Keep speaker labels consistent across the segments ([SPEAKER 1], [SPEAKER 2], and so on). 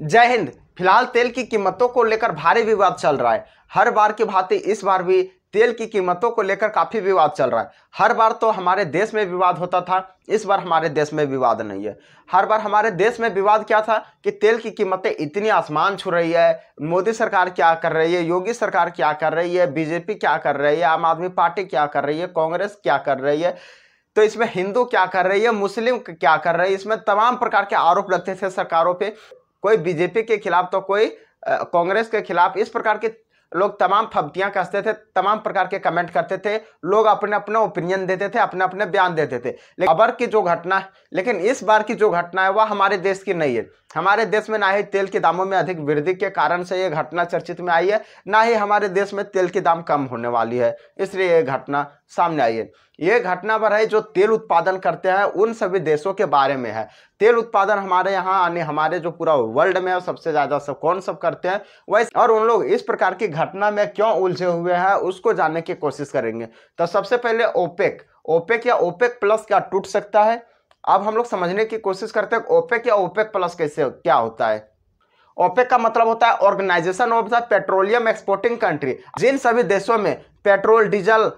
[SPEAKER 1] जय हिंद फिलहाल तेल की कीमतों को लेकर भारी विवाद चल रहा है हर बार की भांति इस बार भी तेल की कीमतों को लेकर काफ़ी विवाद चल रहा है हर बार तो हमारे देश में विवाद होता था इस बार हमारे देश में विवाद नहीं है हर बार हमारे देश में विवाद क्या था कि तेल की कीमतें इतनी आसमान छू रही है मोदी सरकार क्या कर रही है योगी सरकार क्या कर रही है बीजेपी क्या कर रही है आम आदमी पार्टी क्या कर रही है कांग्रेस क्या कर रही है तो इसमें हिंदू क्या कर रही है मुस्लिम क्या कर रही है इसमें तमाम प्रकार के आरोप लगते थे सरकारों पे कोई बीजेपी के खिलाफ तो कोई कांग्रेस के खिलाफ इस प्रकार के लोग तमाम फब्तियाँ कसते थे तमाम प्रकार के कमेंट करते थे लोग अपने अपने ओपिनियन देते थे अपने अपने बयान देते थे लेकिन अबर की जो घटना लेकिन इस बार की जो घटना है वह हमारे देश की नहीं है हमारे देश में ना ही तेल के दामों में अधिक वृद्धि के कारण से ये घटना चर्चित में आई है ना ही हमारे देश में तेल के दाम कम होने वाली है इसलिए ये घटना सामने आई है ये घटना पर है जो तेल उत्पादन करते हैं उन सभी देशों के बारे में है तेल उत्पादन हमारे यहाँ यानी हमारे जो पूरा वर्ल्ड में सबसे ज़्यादा सब कौन सब करते हैं वैसे और उन लोग इस प्रकार की घटना में क्यों उलझे हुए हैं उसको जानने की कोशिश करेंगे तो सबसे पहले ओपेक ओपेक या ओपेक प्लस क्या टूट सकता है अब हम लोग समझने की कोशिश करते हैं ओपेक या ओपेक प्लस कैसे क्या होता है ओपेक का मतलब होता है organisation of the petroleum exporting country जिन सभी देशों में पेट्रोल डीजल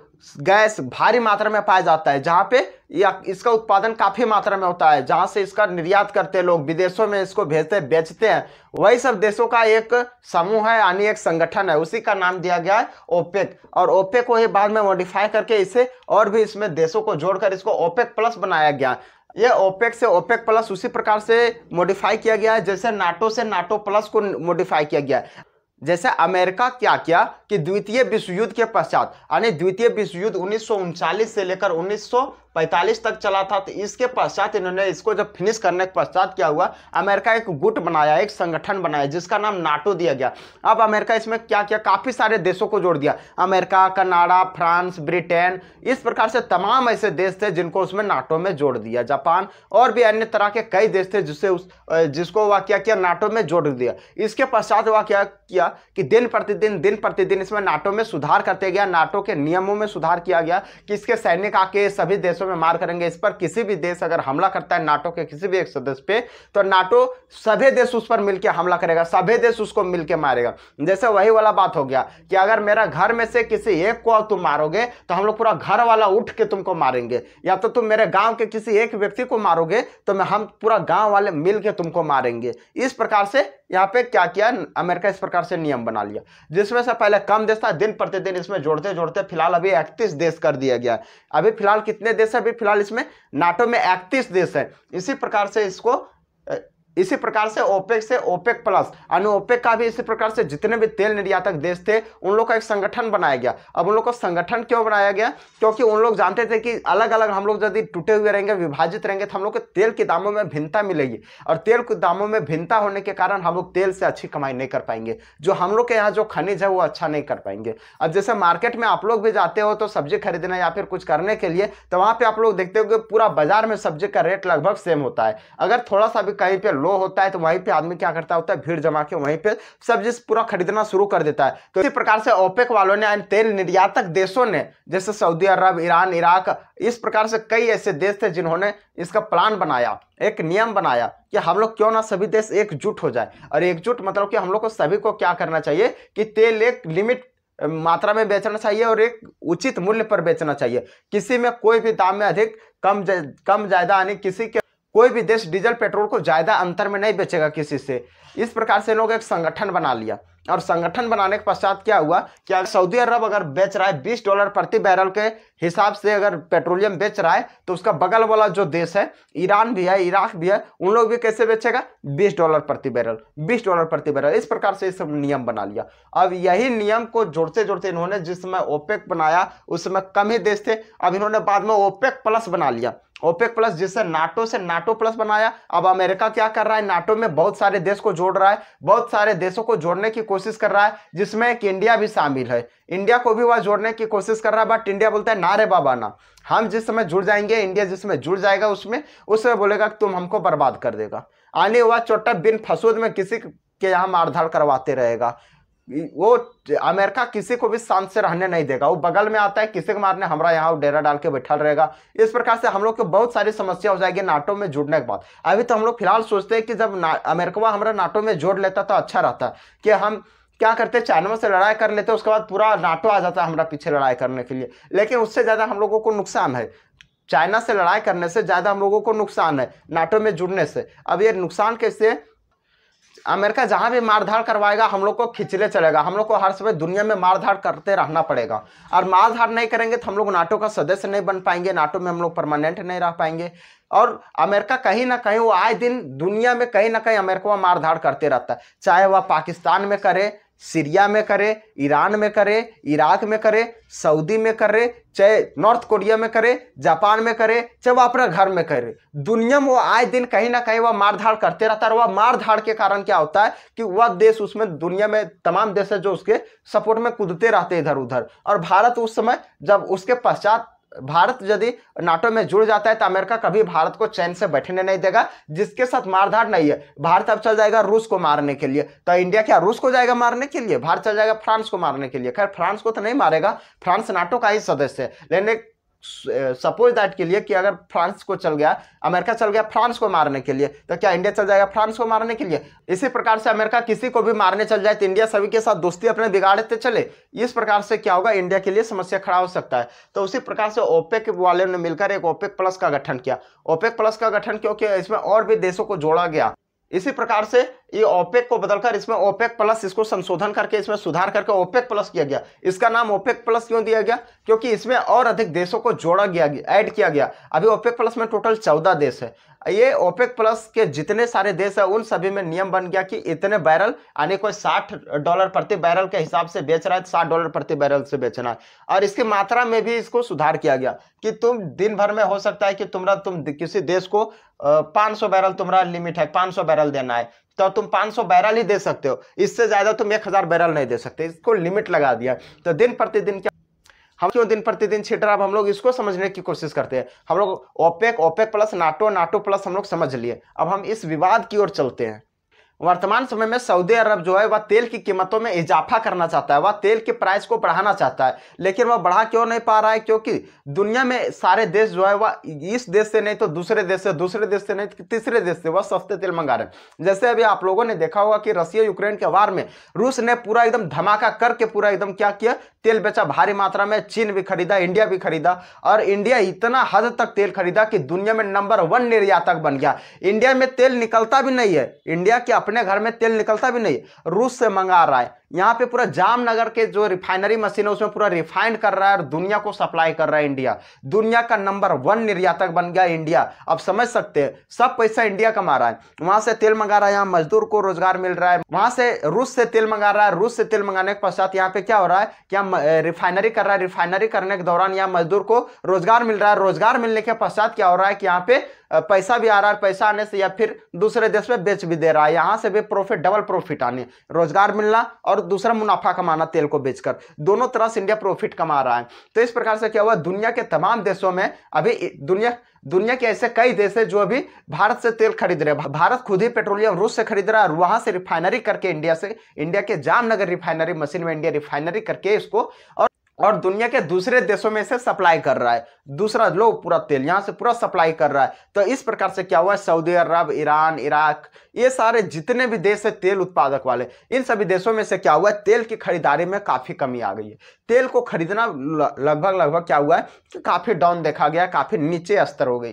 [SPEAKER 1] गैस भारी मात्रा में पाया जाता है जहाँ पे या इसका उत्पादन काफ़ी मात्रा में होता है जहाँ से इसका निर्यात करते हैं लोग विदेशों में इसको भेजते बेचते हैं वही सब देशों का एक समूह है यानी एक संगठन है उसी का नाम दिया गया है ओपेक और ओपेक को ही बाद में मॉडिफाई करके इसे और भी इसमें देशों को जोड़कर इसको ओपेक प्लस बनाया गया ये ओपेक से ओपेक प्लस उसी प्रकार से मॉडिफाई किया गया है जैसे नाटो से नाटो प्लस को मॉडिफाई किया गया है जैसे अमेरिका क्या किया कि द्वितीय विश्व युद्ध के पश्चात यानी द्वितीय विश्व युद्ध उन्नीस से लेकर उन्नीस 45 तक चला था तो इसके पश्चात इन्होंने इसको जब फिनिश करने के पश्चात क्या हुआ अमेरिका एक गुट बनाया एक संगठन बनाया जिसका नाम नाटो दिया गया अब अमेरिका इसमें क्या किया काफ़ी सारे देशों को जोड़ दिया अमेरिका कनाडा फ्रांस ब्रिटेन इस प्रकार से तमाम ऐसे देश थे जिनको उसमें नाटो में जोड़ दिया जापान और भी अन्य तरह के कई देश थे जिससे उस जिसको वह क्या किया नाटो में जोड़ दिया इसके पश्चात वह क्या किया कि दिन प्रतिदिन दिन प्रतिदिन इसमें नाटो में सुधार करते गया नाटो के नियमों में सुधार किया गया कि इसके सैनिक आके सभी देश देशों में मार करेंगे इस पर किसी भी देश अगर हमला करता है नाटो के किसी भी एक सदस्य पे तो नाटो सभी देश उस पर मिलकर हमला करेगा सभी देश उसको मिलकर मारेगा जैसे वही वाला बात हो गया कि अगर मेरा घर में से किसी एक को तुम मारोगे तो हम लोग पूरा घर वाला उठ के तुमको मारेंगे या तो तुम मेरे गाँव के किसी एक व्यक्ति को मारोगे तो हम पूरा गाँव वाले मिल तुमको मारेंगे इस प्रकार से यहाँ पे क्या किया अमेरिका इस प्रकार से नियम बना लिया जिसमें से पहले कम देश था दिन प्रतिदिन इसमें जोड़ते जोड़ते फिलहाल अभी 31 देश कर दिया गया अभी फिलहाल कितने देश देश है अभी फिलहाल इसमें नाटो में इकतीस देश है इसी प्रकार से इसको इसी प्रकार से ओपेक से ओपेक प्लस अनु ओपेक का भी इसी प्रकार से जितने भी तेल निर्यातक देश थे उन लोग का एक संगठन बनाया गया अब उन लोग को संगठन क्यों बनाया गया क्योंकि उन लोग जानते थे कि अलग अलग हम लोग यदि टूटे हुए रहेंगे विभाजित रहेंगे तो हम लोग को तेल के दामों में भिन्नता मिलेगी और तेल के दामों में भिन्नता होने के कारण हम लोग तेल से अच्छी कमाई नहीं कर पाएंगे जो हम लोग के यहाँ जो खनिज है वो अच्छा नहीं कर पाएंगे अब जैसे मार्केट में आप लोग भी जाते हो तो सब्जी खरीदने या फिर कुछ करने के लिए तो वहाँ पर आप लोग देखते हो कि पूरा बाजार में सब्जी का रेट लगभग सेम होता है अगर थोड़ा सा भी कहीं पर लो होता है तो वहीं पे आदमी क्या करता होता है भीड़ जमा के वहीं पे सब जिस पूरा खरीदना शुरू कर देता है तो इसी प्रकार से ओपेक वालों ने तेल निर्यातक देशों ने जैसे सऊदी अरब ईरान इराक इस प्रकार से कई ऐसे देश थे जिन्होंने इसका प्लान बनाया एक नियम बनाया कि हम लोग क्यों ना सभी देश एकजुट हो जाए और एकजुट मतलब कि हम लोग को सभी को क्या करना चाहिए कि तेल एक लिमिट मात्रा में बेचना चाहिए और एक उचित मूल्य पर बेचना चाहिए किसी में कोई भी दाम में अधिक कम जा, कम ज़्यादा यानी किसी के कोई भी देश डीजल पेट्रोल को ज़्यादा अंतर में नहीं बेचेगा किसी से इस प्रकार से लोग एक संगठन बना लिया और संगठन बनाने के पश्चात क्या हुआ कि अगर सऊदी अरब अगर बेच रहा है 20 डॉलर प्रति बैरल के हिसाब से अगर पेट्रोलियम बेच रहा है तो उसका बगल वाला जो देश है ईरान भी है इराक भी है उन लोग भी कैसे बेचेगा 20 डॉलर प्रति बैरल 20 डॉलर प्रति बैरल इस प्रकार से इस नियम बना लिया अब यही नियम को जोड़ते जोड़ते इन्होंने जिस समय ओपेक बनाया उस समय कम ही देश थे अब इन्होंने बाद में ओपेक प्लस बना लिया ओपेक प्लस जिससे नाटो से नाटो प्लस बनाया अब अमेरिका क्या कर रहा है नाटो में बहुत सारे देश को जोड़ रहा है बहुत सारे देशों को जोड़ने की कोशिश कर रहा है जिसमें एक इंडिया भी शामिल है इंडिया को भी वह जोड़ने की कोशिश कर रहा है बट इंडिया बोलता है ना रे बाबा ना हम जिस समय जुड़ जाएंगे इंडिया जिसमें जुड़ जाएगा उसमें उस समय बोलेगा कि तुम हमको बर्बाद कर देगा आने हुआ चोटा बिन फसूद में किसी के यहाँ मारधाड़ करवाते रहेगा वो अमेरिका किसी को भी शांत से रहने नहीं देगा वो बगल में आता है किसी को मारने हमारा यहाँ डेरा डाल के बैठा रहेगा इस प्रकार से हम लोग को बहुत सारी समस्या हो जाएगी नाटो में जुड़ने के बाद अभी तो हम लोग फिलहाल सोचते हैं कि जब अमेरिका हमारा नाटो में जोड़ लेता तो अच्छा रहता कि हम क्या करते चाइना से लड़ाई कर लेते उसके बाद पूरा नाटो आ जाता है हमारा पीछे लड़ाई करने के लिए लेकिन उससे ज़्यादा हम लोगों को नुकसान है चाइना से लड़ाई करने से ज़्यादा हम लोगों को नुकसान है नाटो में जुड़ने से अब ये नुकसान कैसे अमेरिका जहाँ भी मारधाड़ करवाएगा हम लोग को खिंचले चलेगा हम लोग को हर समय दुनिया में मारधाड़ करते रहना पड़ेगा और मारधाड़ नहीं करेंगे तो हम लोग नाटो का सदस्य नहीं बन पाएंगे नाटो में हम लोग परमानेंट नहीं रह पाएंगे और अमेरिका कहीं ना कहीं वो आए दिन दुनिया में कहीं ना कहीं अमेरिका मारधाड़ करते रहता है चाहे वह पाकिस्तान में करे सीरिया में करे ईरान में करे इराक में करे सऊदी में करे चाहे नॉर्थ कोरिया में करे जापान में करे चाहे वह अपने घर में करे दुनिया में वो आए दिन कहीं ना कहीं वह मारधाड़ करते रहता है वह मारधाड़ के कारण क्या होता है कि वह देश उसमें दुनिया में तमाम देश है जो उसके सपोर्ट में कूदते रहते इधर उधर और भारत उस समय जब उसके पश्चात भारत यदि नाटो में जुड़ जाता है तो अमेरिका कभी भारत को चैन से बैठने नहीं देगा जिसके साथ मारधार नहीं है भारत अब चल जाएगा रूस को मारने के लिए तो इंडिया क्या रूस को जाएगा मारने के लिए भारत चल जाएगा फ्रांस को मारने के लिए खैर फ्रांस को तो नहीं मारेगा फ्रांस नाटो का ही सदस्य है लेकिन सपोज दैट के लिए कि अगर फ्रांस को चल गया अमेरिका चल गया फ्रांस को मारने के लिए तो क्या इंडिया चल जाएगा फ्रांस को मारने के लिए इसी प्रकार से अमेरिका किसी को भी मारने चल जाए तो इंडिया सभी के साथ दोस्ती अपने बिगाड़ते चले इस प्रकार से क्या होगा इंडिया के लिए समस्या खड़ा हो सकता है तो उसी प्रकार से ओपेक वाले ने मिलकर एक ओपेक प्लस का गठन किया ओपेक प्लस का गठन क्योंकि इसमें और भी देशों को जोड़ा गया इसी प्रकार से ये ओपेक को बदलकर इसमें ओपेक प्लस इसको संशोधन करके इसमें सुधार करके ओपेक प्लस किया गया इसका नाम ओपेक प्लस क्यों दिया गया क्योंकि इसमें और अधिक देशों को जोड़ा गया ऐड किया गया अभी ओपेक प्लस में टोटल चौदह देश है ये ओपेक प्लस के जितने सारे देश है उन सभी में नियम बन गया कि इतने बैरल यानी कोई साठ डॉलर प्रति बैरल के हिसाब से बेच रहा है साठ डॉलर प्रति बैरल से बेचना है और इसकी मात्रा में भी इसको सुधार किया गया कि तुम दिन भर में हो सकता है कि तुम्हारा तुम किसी देश को पाँच सौ बैरल तुम्हारा लिमिट है पाँच सौ बैरल देना है तो तुम 500 बैरल ही दे सकते हो इससे ज़्यादा तुम एक हज़ार बैरल नहीं दे सकते इसको लिमिट लगा दिया तो दिन प्रतिदिन क्या हम क्यों दिन प्रतिदिन छिट रहा हम लोग इसको समझने की कोशिश करते हैं हम लोग OPEC OPEC plus NATO NATO plus हम लोग समझ लिए अब हम इस विवाद की ओर चलते हैं वर्तमान समय में सऊदी अरब जो है वह तेल की कीमतों में इजाफा करना चाहता है वह तेल के प्राइस को बढ़ाना चाहता है लेकिन वह बढ़ा क्यों नहीं पा रहा है क्योंकि दुनिया में सारे देश जो है वह इस देश से नहीं तो दूसरे देश से दूसरे देश से नहीं तीसरे देश से वह सस्ते तेल मंगा रहे हैं जैसे अभी आप लोगों ने देखा होगा कि रसिया यूक्रेन के वार में रूस ने पूरा एकदम धमाका करके पूरा एकदम क्या किया तेल बेचा भारी मात्रा में चीन भी खरीदा इंडिया भी खरीदा और इंडिया इतना हद तक तेल खरीदा कि दुनिया में नंबर वन निर्यातक बन गया इंडिया में तेल निकलता भी नहीं है इंडिया के अपने घर में तेल निकलता भी नहीं रूस से मंगा रहा है यहाँ पे पूरा जामनगर के जो रिफाइनरी मशीन है उसमें पूरा रिफाइंड कर रहा है और दुनिया को सप्लाई कर रहा है इंडिया दुनिया का नंबर वन निर्यातक बन गया इंडिया अब समझ सकते हैं सब पैसा इंडिया कमा रहा है वहां से तेल मंगा रहा है यहाँ मजदूर को रोजगार मिल रहा है वहां से रूस से तेल मंगा रहा है रूस से तेल मंगाने के पश्चात यहाँ पे क्या हो रहा है कि यहाँ रिफाइनरी कर रहा है रिफाइनरी करने के दौरान यहाँ मजदूर को रोजगार मिल रहा है रोजगार मिलने के पश्चात क्या हो रहा है कि यहाँ पे पैसा भी आ रहा है पैसा आने से या फिर दूसरे देश में बेच भी दे रहा है यहाँ से भी प्रॉफिट डबल प्रॉफिट आने रोजगार मिलना और दूसरा मुनाफा कमाना तेल को बेचकर दोनों तरह से इंडिया प्रॉफिट कमा रहा है तो इस प्रकार से क्या हुआ दुनिया के तमाम देशों में अभी दुनिया दुनिया के ऐसे कई देश है जो अभी भारत से तेल खरीद रहे हैं भारत खुद ही पेट्रोलियम रूस से खरीद रहा है और वहां से रिफाइनरी करके इंडिया से इंडिया के जामनगर रिफाइनरी मशीन में इंडिया रिफाइनरी करके इसको और और दुनिया के दूसरे देशों में से सप्लाई कर रहा है दूसरा लोग पूरा तेल यहाँ से पूरा सप्लाई कर रहा है तो इस प्रकार से क्या हुआ है सऊदी अरब ईरान इराक ये सारे जितने भी देश है तेल उत्पादक वाले इन सभी देशों में से क्या हुआ है तेल की खरीदारी में काफ़ी कमी आ गई है तेल को खरीदना लगभग लगभग क्या हुआ है कि काफ़ी डाउन देखा गया काफ़ी नीचे स्तर हो गई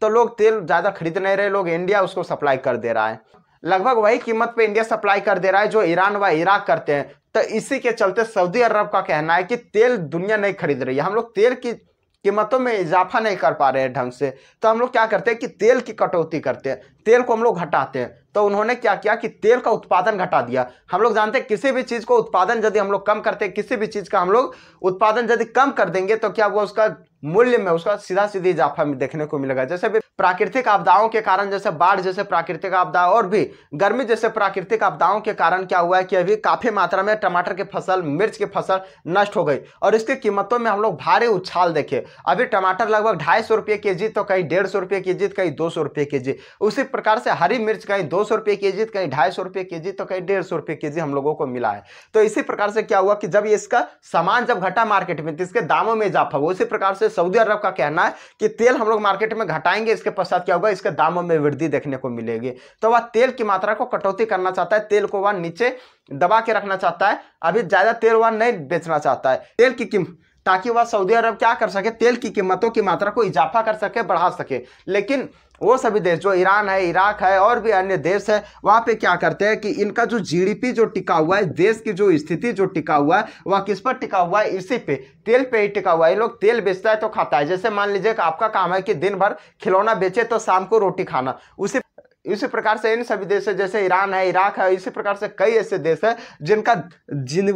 [SPEAKER 1] तो लोग तेल ज़्यादा खरीद नहीं रहे लोग इंडिया उसको सप्लाई कर दे रहा है लगभग वही कीमत पे इंडिया सप्लाई कर दे रहा है जो ईरान व इराक करते हैं तो इसी के चलते सऊदी अरब का कहना है कि तेल दुनिया नहीं खरीद रही है हम लोग तेल की कीमतों में इजाफा नहीं कर पा रहे हैं ढंग से तो हम लोग क्या करते हैं कि तेल की कटौती करते हैं तेल को हम लोग घटाते हैं तो उन्होंने क्या किया कि तेल का उत्पादन घटा दिया हम लोग जानते हैं किसी भी चीज़ को उत्पादन यदि हम लोग कम करते हैं किसी भी चीज़ का हम लोग उत्पादन यदि कम कर देंगे तो क्या वो उसका मूल्य में उसका सीधा सीधे इजाफा देखने को मिलेगा जैसे भी प्राकृतिक आपदाओं के कारण जैसे बाढ़ जैसे प्राकृतिक आपदा और भी गर्मी जैसे प्राकृतिक आपदाओं के कारण क्या हुआ है कि अभी काफ़ी मात्रा में टमाटर की फसल मिर्च की फसल नष्ट हो गई और इसकी कीमतों में हम लोग भारी उछाल देखे अभी टमाटर लगभग ढाई सौ रुपये के जी तो कहीं डेढ़ सौ रुपये के जी तो कहीं दो सौ रुपये के जी उसी प्रकार से हरी मिर्च कहीं दो सौ रुपये के जी तो कहीं ढाई सौ रुपये के जी तो कहीं डेढ़ सौ रुपये के जी हम लोगों को मिला है तो इसी प्रकार से क्या हुआ कि जब इसका सामान जब घटा मार्केट में तो इसके दामों में इजाफा हुआ उसी प्रकार से से सऊदी अरब का कहना है कि तेल हम लोग मार्केट में घटाएंगे इसके पश्चात क्या होगा इसके दामों में वृद्धि देखने को मिलेगी तो वह तेल की मात्रा को कटौती करना चाहता है तेल को वह नीचे दबा के रखना चाहता है अभी ज़्यादा तेल वह नहीं बेचना चाहता है तेल की कीमत ताकि वह सऊदी अरब क्या कर सके तेल की कीमतों की मात्रा को इजाफा कर सके बढ़ा सके लेकिन वो सभी देश जो ईरान है इराक है और भी अन्य देश है वहाँ पे क्या करते हैं कि इनका जो जीडीपी जो टिका हुआ है देश की जो स्थिति जो टिका हुआ है वह किस पर टिका हुआ है इसी पे तेल पे ही टिका हुआ है लोग तेल बेचता है तो खाता है जैसे मान लीजिए आपका काम है कि दिन भर खिलौना बेचे तो शाम को रोटी खाना उसी इसी प्रकार से इन सभी देश जैसे ईरान है इराक है इसी प्रकार से कई ऐसे देश है जिनका जिन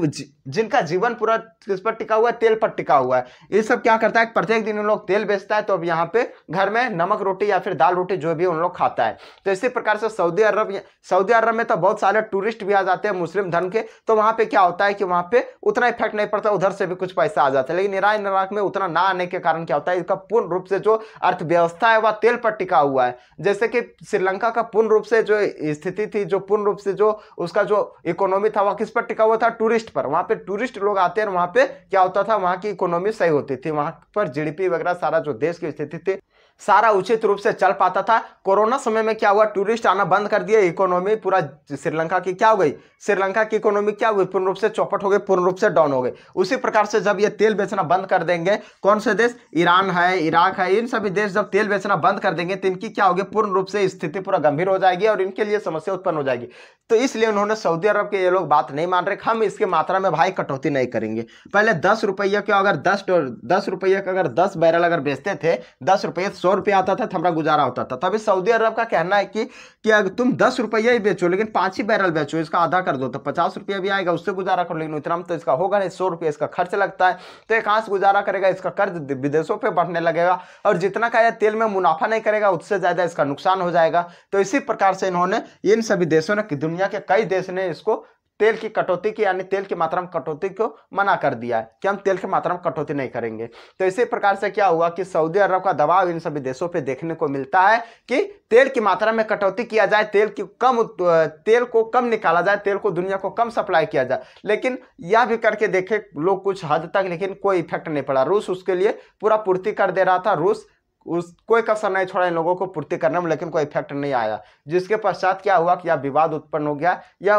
[SPEAKER 1] जिनका जीवन पूरा किस पर टिका हुआ है तेल पर टिका हुआ है ये सब क्या करता है प्रत्येक दिन उन लोग तेल बेचता है तो अब यहाँ पे घर में नमक रोटी या फिर दाल रोटी जो भी उन लोग खाता है तो इसी प्रकार से सऊदी अरब सऊदी अरब में तो बहुत सारे टूरिस्ट भी आ जाते हैं मुस्लिम धर्म के तो वहाँ पर क्या होता है कि वहाँ पे उतना इफेक्ट नहीं पड़ता उधर से भी कुछ पैसा आ जाता है लेकिन ईरान इराक में उतना ना आने के कारण क्या होता है इसका पूर्ण रूप से जो अर्थव्यवस्था है वह तेल पर टिका हुआ है जैसे कि श्रीलंका का का पूर्ण रूप से जो स्थिति थी जो पूर्ण रूप से जो उसका जो इकोनॉमी था वह किस पर टिका हुआ था टूरिस्ट पर वहाँ पे टूरिस्ट लोग आते हैं वहाँ पे क्या होता था वहाँ की इकोनॉमी सही होती थी वहाँ पर जीडीपी वगैरह सारा जो देश की स्थिति थी सारा उचित रूप से चल पाता था कोरोना समय में क्या हुआ टूरिस्ट आना बंद कर दिया इकोनॉमी पूरा श्रीलंका की क्या हो गई श्रीलंका की इकोनॉमी क्या हुई पूर्ण रूप से चौपट हो गई पूर्ण रूप से डाउन हो गई उसी प्रकार से जब ये तेल बेचना बंद कर देंगे कौन से देश ईरान है इराक है इन सभी देश जब तेल बेचना बंद कर देंगे तो इनकी क्या होगी पूर्ण रूप से स्थिति पूरा गंभीर हो जाएगी और इनके लिए समस्या उत्पन्न हो जाएगी तो इसलिए उन्होंने सऊदी अरब के ये लोग बात नहीं मान रहे हम इसके मात्रा में भाई कटौती नहीं करेंगे पहले दस रुपये का अगर दस दस रुपये का अगर दस बैरल अगर बेचते थे दस रुपये सौ रुपया आता था तो हमारा गुजारा होता था तभी सऊदी अरब का कहना है कि कि अगर तुम दस रुपये ही बेचो लेकिन पाँच ही बैरल बेचो इसका आधा कर दो तो पचास रुपया भी आएगा उससे गुजारा करो लेकिन उतना तो इसका होगा नहीं सौ रुपये इसका खर्च लगता है तो एक से गुजारा करेगा इसका कर्ज विदेशों पर बढ़ने लगेगा और जितना का यह तेल में मुनाफा नहीं करेगा उससे ज़्यादा इसका नुकसान हो जाएगा तो इसी प्रकार से इन्होंने इन सभी देशों ने दुनिया के कई देश ने इसको तेल की कटौती की यानी तेल की मात्रा में कटौती को मना कर दिया है कि हम तेल की मात्रा में कटौती नहीं करेंगे तो इसी प्रकार से क्या हुआ कि सऊदी अरब का दबाव इन सभी देशों पे देखने को मिलता है कि तेल की मात्रा में कटौती किया जाए तेल की कम तेल को कम निकाला जाए तेल को दुनिया को कम सप्लाई किया जाए लेकिन यह भी करके देखे लोग कुछ हद तक लेकिन कोई इफेक्ट नहीं पड़ा रूस उसके लिए पूरा पूर्ति कर दे रहा था रूस उस कोई कसर नहीं छोड़ा इन लोगों को पूर्ति करने में लेकिन कोई इफेक्ट नहीं आया जिसके पश्चात क्या हुआ कि यह विवाद उत्पन्न हो गया यह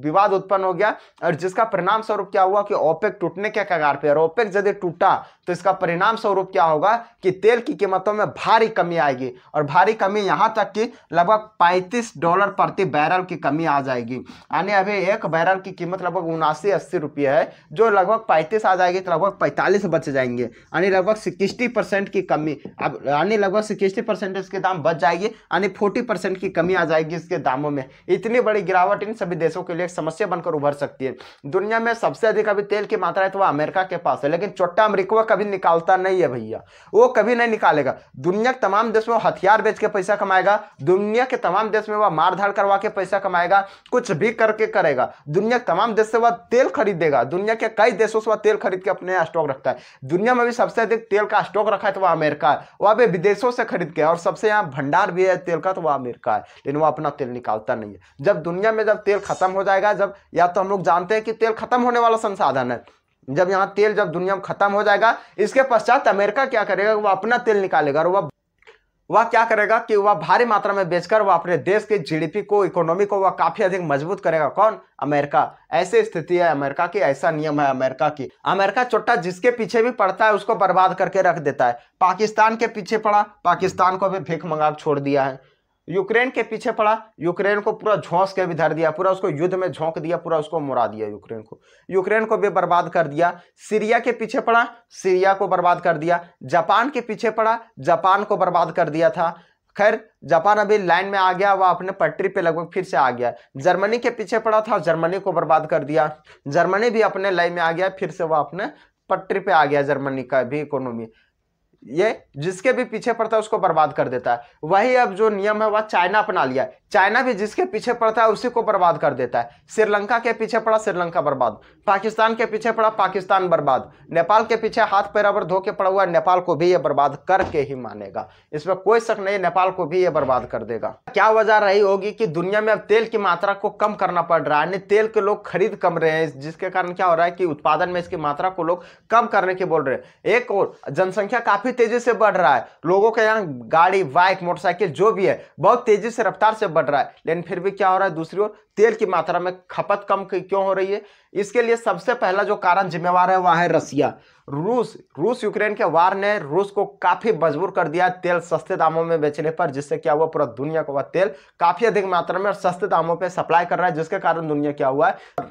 [SPEAKER 1] विवाद उत्पन्न हो गया और जिसका परिणाम स्वरूप क्या हुआ कि ओपेक टूटने के कगार पर ओपेक यदि टूटा तो इसका परिणाम स्वरूप क्या होगा कि तेल की कीमतों में भारी कमी आएगी और भारी कमी यहाँ तक कि लगभग 35 डॉलर प्रति बैरल की कमी आ जाएगी यानी अभी एक बैरल की कीमत लगभग उनासी अस्सी रुपये है जो लगभग पैंतीस आ जाएगी तो लगभग पैंतालीस बच जाएंगे यानी लगभग सिक्सटी परसेंट की कमी अब यानी लगभग सिक्सटी परसेंट इसके दाम बच जाएगी यानी फोर्टी परसेंट की कमी आ जाएगी इसके दामों में इतनी बड़ी गिरावट इन सभी देशों के लिए लिए समस्या बनकर उभर सकती है दुनिया में सबसे अधिक अभी तेल की मात्रा है तो वह अमेरिका के पास है लेकिन चोट्टा अमरीका कभी निकालता नहीं है भैया वो कभी नहीं निकालेगा दुनिया के तमाम देश में हथियार बेच के पैसा कमाएगा दुनिया के तमाम देश में वह मारधाड़ करवा के पैसा कमाएगा कुछ भी करके करेगा दुनिया के तमाम देश से वह तेल खरीदेगा दुनिया के कई देशों से वह तेल खरीद के अपने स्टॉक रखता है दुनिया में भी सबसे अधिक तेल का स्टॉक रखा है तो वह अमेरिका है वह भी विदेशों से खरीद के और सबसे यहाँ भंडार भी है तेल का तो वह अमेरिका है लेकिन वह अपना तेल निकालता नहीं है जब दुनिया में जब तेल खत्म हो जाए जाएगा जब या तो हम लोग जानते हैं कि तेल खत्म होने वाला संसाधन है जब यहाँ तेल जब दुनिया में खत्म हो जाएगा इसके पश्चात अमेरिका क्या करेगा वह अपना तेल निकालेगा और वह वह क्या करेगा कि वह भारी मात्रा में बेचकर वह अपने देश के जीडीपी को इकोनॉमी को वह काफी अधिक मजबूत करेगा कौन अमेरिका ऐसे स्थिति है अमेरिका की ऐसा नियम है अमेरिका की अमेरिका चोटा जिसके पीछे भी पड़ता है उसको बर्बाद करके रख देता है पाकिस्तान के पीछे पड़ा पाकिस्तान को भी भीख मंगा छोड़ दिया है यूक्रेन के पीछे पड़ा यूक्रेन को पूरा झोंस के भी धर दिया पूरा उसको युद्ध में झोंक दिया पूरा उसको मुरा दिया यूक्रेन को यूक्रेन को भी बर्बाद कर दिया सीरिया के पीछे पड़ा सीरिया को बर्बाद कर दिया जापान के पीछे पड़ा जापान को बर्बाद कर दिया था खैर जापान अभी लाइन में आ गया वह अपने पटरी पे लगभग फिर से आ गया जर्मनी के पीछे पड़ा था जर्मनी को बर्बाद कर दिया जर्मनी भी अपने लाइन में आ गया फिर से वह अपने पटरी पे आ गया जर्मनी का भी इकोनॉमी ये जिसके भी पीछे पड़ता है उसको बर्बाद कर देता है वही अब जो नियम है वह चाइना अपना लिया है चाइना भी जिसके पीछे पड़ता है उसी को बर्बाद कर देता है श्रीलंका के पीछे पड़ा श्रीलंका बर्बाद पाकिस्तान के पीछे पड़ा पाकिस्तान बर्बाद नेपाल के पीछे हाथ पैरावर धो के पड़ा हुआ नेपाल को भी ये बर्बाद करके ही मानेगा इसमें कोई शक नहीं नेपाल को भी ये बर्बाद कर देगा क्या वजह रही होगी कि दुनिया में अब तेल की मात्रा को कम करना पड़ रहा है यानी तेल के लोग खरीद कम रहे हैं जिसके कारण क्या हो रहा है कि उत्पादन में इसकी मात्रा को लोग कम करने की बोल रहे हैं एक और जनसंख्या काफी भी तेजी से बढ़ रहा है लोगों का यहाँ गाड़ी बाइक मोटरसाइकिल जो भी है बहुत तेजी से रफ्तार से बढ़ रहा है लेकिन फिर भी क्या हो रहा है दूसरी ओर तेल की मात्रा में खपत कम क्यों हो रही है इसके लिए सबसे पहला जो कारण जिम्मेवार है वह है रसिया रूस रूस यूक्रेन के वार ने रूस को काफी मजबूर कर दिया तेल सस्ते दामों में बेचने पर जिससे क्या हुआ पूरा दुनिया को वह तेल काफी अधिक मात्रा में और सस्ते दामों पर सप्लाई कर रहा है जिसके कारण दुनिया क्या हुआ है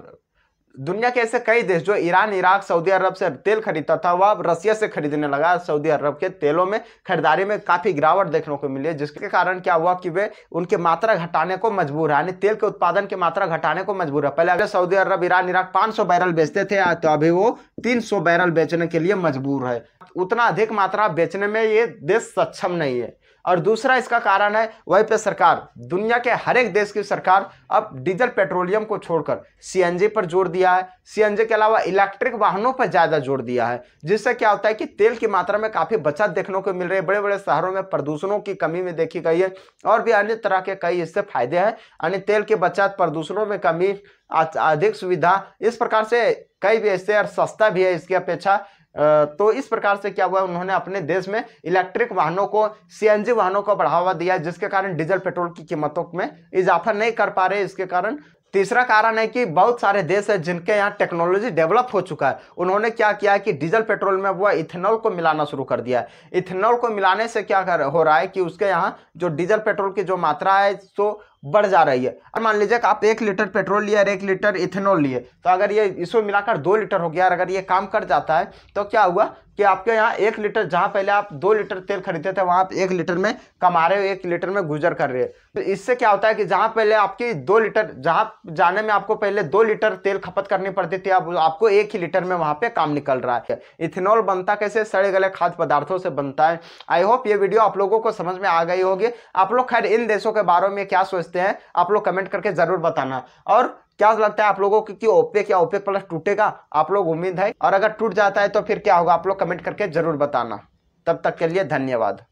[SPEAKER 1] दुनिया के ऐसे कई देश जो ईरान इराक सऊदी अरब से तेल खरीदता था वह अब रसिया से खरीदने लगा सऊदी अरब के तेलों में खरीदारी में काफ़ी गिरावट देखने को मिली है जिसके कारण क्या हुआ कि वे उनके मात्रा घटाने को मजबूर है यानी तेल के उत्पादन की मात्रा घटाने को मजबूर है पहले अगर सऊदी अरब ईरान इराक पांच बैरल बेचते थे तो अभी वो तीन बैरल बेचने के लिए मजबूर है उतना अधिक मात्रा बेचने में ये देश सक्षम नहीं है और दूसरा इसका कारण है वहीं पे सरकार दुनिया के हर एक देश की सरकार अब डीजल पेट्रोलियम को छोड़कर सीएनजी पर जोर दिया है सीएनजी के अलावा इलेक्ट्रिक वाहनों पर ज़्यादा जोर दिया है जिससे क्या होता है कि तेल की मात्रा में काफ़ी बचत देखने को मिल रही है बड़े बड़े शहरों में प्रदूषणों की कमी में देखी गई है और भी अन्य तरह के कई इससे फायदे हैं यानी तेल की बचत प्रदूषणों में कमी अधिक सुविधा इस प्रकार से कई भी ऐसे और सस्ता भी है इसकी अपेक्षा तो इस प्रकार से क्या हुआ उन्होंने अपने देश में इलेक्ट्रिक वाहनों को सीएनजी वाहनों को बढ़ावा दिया जिसके कारण डीजल पेट्रोल की कीमतों में इजाफा नहीं कर पा रहे इसके कारण तीसरा कारण है कि बहुत सारे देश हैं जिनके यहाँ टेक्नोलॉजी डेवलप हो चुका है उन्होंने क्या किया है कि डीजल पेट्रोल में वह इथेनॉल को मिलाना शुरू कर दिया है इथेनॉल को मिलाने से क्या कर हो रहा है कि उसके यहाँ जो डीजल पेट्रोल की जो मात्रा है सो तो बढ़ जा रही है और मान लीजिए कि आप एक लीटर पेट्रोल लिए और एक लीटर इथेनॉल लिए तो अगर ये इसको मिलाकर दो लीटर हो गया और अगर ये काम कर जाता है तो क्या हुआ कि आपके यहाँ एक लीटर जहाँ पहले आप दो लीटर तेल खरीदते थे वहाँ आप एक लीटर में कमा रहे हो एक लीटर में गुजर कर रहे हैं तो इससे क्या होता है कि जहाँ पहले आपकी दो लीटर जहाँ जाने में आपको पहले दो लीटर तेल खपत करनी पड़ती थी अब आपको एक ही लीटर में वहाँ पे काम निकल रहा है इथेनॉल बनता कैसे सड़े गले खाद्य पदार्थों से बनता है आई होप ये वीडियो आप लोगों को समझ में आ गई होगी आप लोग खैर इन देशों के बारे में क्या सोचते हैं आप लोग कमेंट करके ज़रूर बताना और क्या लगता है आप लोगों को कि ओपेक या ओपेक प्लस टूटेगा आप लोग उम्मीद है और अगर टूट जाता है तो फिर क्या होगा आप लोग कमेंट करके जरूर बताना तब तक के लिए धन्यवाद